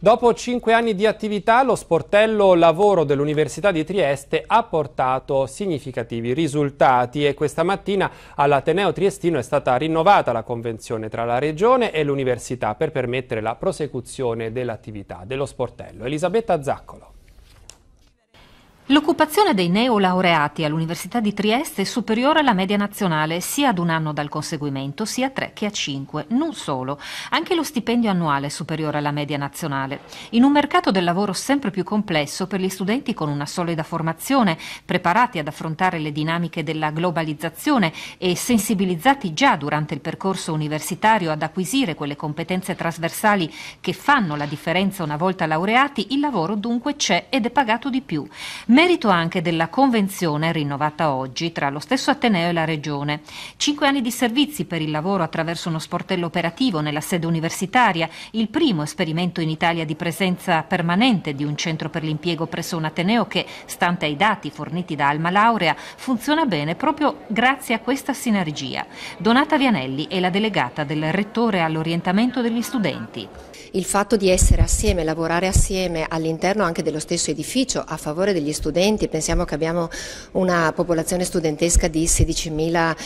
Dopo cinque anni di attività, lo sportello lavoro dell'Università di Trieste ha portato significativi risultati e questa mattina all'Ateneo Triestino è stata rinnovata la convenzione tra la Regione e l'Università per permettere la prosecuzione dell'attività dello sportello. Elisabetta Zacco. L'occupazione dei neolaureati all'Università di Trieste è superiore alla media nazionale sia ad un anno dal conseguimento, sia a tre che a cinque. Non solo, anche lo stipendio annuale è superiore alla media nazionale. In un mercato del lavoro sempre più complesso per gli studenti con una solida formazione, preparati ad affrontare le dinamiche della globalizzazione e sensibilizzati già durante il percorso universitario ad acquisire quelle competenze trasversali che fanno la differenza una volta laureati, il lavoro dunque c'è ed è pagato di più Merito anche della convenzione rinnovata oggi tra lo stesso Ateneo e la Regione. Cinque anni di servizi per il lavoro attraverso uno sportello operativo nella sede universitaria, il primo esperimento in Italia di presenza permanente di un centro per l'impiego presso un Ateneo che, stante ai dati forniti da Alma Laurea, funziona bene proprio grazie a questa sinergia. Donata Vianelli è la delegata del Rettore all'orientamento degli studenti. Il fatto di essere assieme, lavorare assieme all'interno anche dello stesso edificio a favore degli studenti studenti, pensiamo che abbiamo una popolazione studentesca di 16.000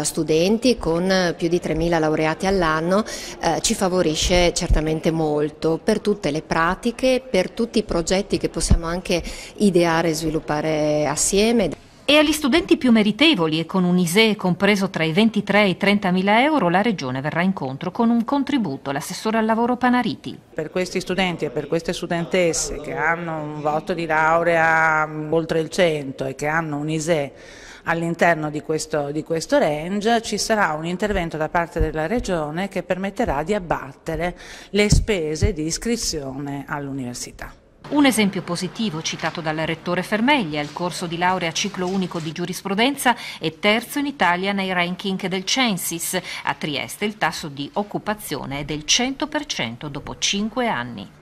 eh, studenti con più di 3.000 laureati all'anno, eh, ci favorisce certamente molto per tutte le pratiche, per tutti i progetti che possiamo anche ideare e sviluppare assieme e agli studenti più meritevoli e con un ISEE compreso tra i 23 e i 30 mila euro la Regione verrà incontro con un contributo, l'assessore al lavoro Panariti. Per questi studenti e per queste studentesse che hanno un voto di laurea mm, oltre il 100 e che hanno un ISEE all'interno di, di questo, range ci sarà un intervento da parte della Regione che permetterà di abbattere le spese di iscrizione all'università. Un esempio positivo citato dal rettore Fermeglia, il corso di laurea ciclo unico di giurisprudenza è terzo in Italia nei ranking del Censis. A Trieste il tasso di occupazione è del 100% dopo 5 anni.